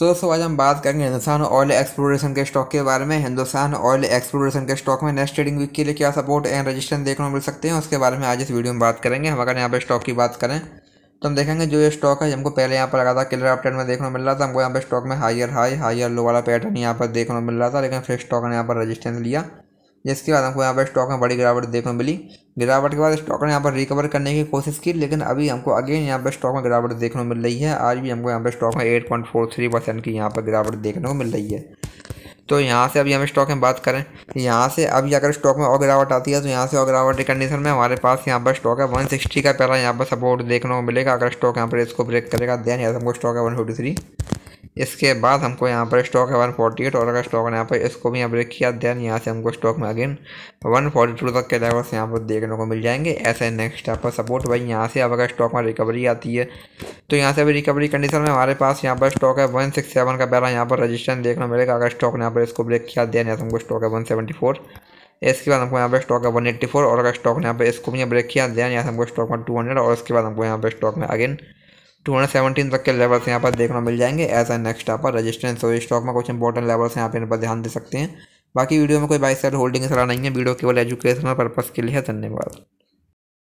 सो so, दोस्तों आज हम बात करेंगे हिंदुस्तान ऑयल एक्सप्लोरेशन के स्टॉक के बारे में हिंदुस्तान ऑयल एक्सप्लोरेशन के स्टॉक में नेक्स्ट ट्रेडिंग वीक के लिए क्या सपोर्ट एंड रजिस्ट्रेशन देखने को मिल सकते हैं उसके बारे में आज इस वीडियो में बात करेंगे हम अगर यहाँ पर स्टॉक की बात करें तो हम देखेंगे जो ये स्टॉक है हमको पहले यहाँ पर लगा था किलर अपडेट में देखने को मिल रहा था हमको यहाँ पर स्टॉक में हायर हाई हायर लो वाला पैटर्न यहाँ पर देखने को मिल रहा था लेकिन फिर स्टॉक ने यहाँ पर रजिस्ट्रेंस लिया जिसके बाद हमको यहाँ पर स्टॉक में बड़ी गिरावट देखने मिली गिरावट के बाद स्टॉक ने यहाँ पर रिकवर करने की कोशिश की लेकिन अभी हमको अगेन यहाँ पर स्टॉक में गिरावट देखने को मिल रही है आज भी हमको यहाँ पर स्टॉक में eight point four three percent की यहाँ पर गिरावट देखने को मिल रही है तो यहाँ से अभी हम स्टॉक में बात करें यहाँ से अभी अगर स्टॉक में और गिरावट आती है तो यहाँ से और गिरावट की कंडीशन में हमारे पास यहाँ पर स्टॉक है वन सिक्सटी का पहला यहाँ पर सपोर्ट देखने को मिलेगा अगर स्टॉक यहाँ पर इसको ब्रेक करेगा देन यहाँ से हमको स्टॉक है वन फोर्टी थ्री इसके बाद हमको यहाँ पर स्टॉक है वन फोर्टी एट और अगर स्टॉक ने यहाँ पर इसको भी यहाँ ब्रेक किया देन यहाँ से हमको स्टॉक में अगेन वन फोर्टी टू तक के लेवल्स यहाँ पर देखने को मिल जाएंगे ऐसे नेक्स्ट यहाँ पर सपोर्ट भाई यहाँ से अब अगर स्टॉक में रिकवरी आती है तो यहाँ से अभी रिकवरी कंडीशन में हमारे पास यहाँ पर स्टॉक है वन सिक्स सेवन का पहला यहाँ पर रजिस्ट्रेशन देखने मिलेगा अगर स्टॉक ने यहाँ पर इसको ब्रेक किया देन यहाँ हमको स्टॉक है वन सेवेंटी फोर इसके बाद हमको यहाँ पर स्टॉक है वन एट्टी फोर और अगर स्टॉक ने यहाँ पर इसको भी ब्रेक किया देन यहाँ से हमको स्टॉक में टू हंड्रेड और उसके बाद हमको यहाँ पर स्टॉक में अगेन टू हंड्रेड सेवेंटीन तक के लेवल्स यहाँ पर देखना मिल जाएंगे एज ए नेक्स्ट आप रजिस्टेंस और स्टॉक में कुछ इंपॉर्टेंट लेवल्स यहाँ पर ध्यान दे सकते हैं बाकी वीडियो में कोई बाई सेल होल्डिंग सलाह नहीं है वीडियो केवल एजुकेशनल पर्पज़ के लिए है धन्यवाद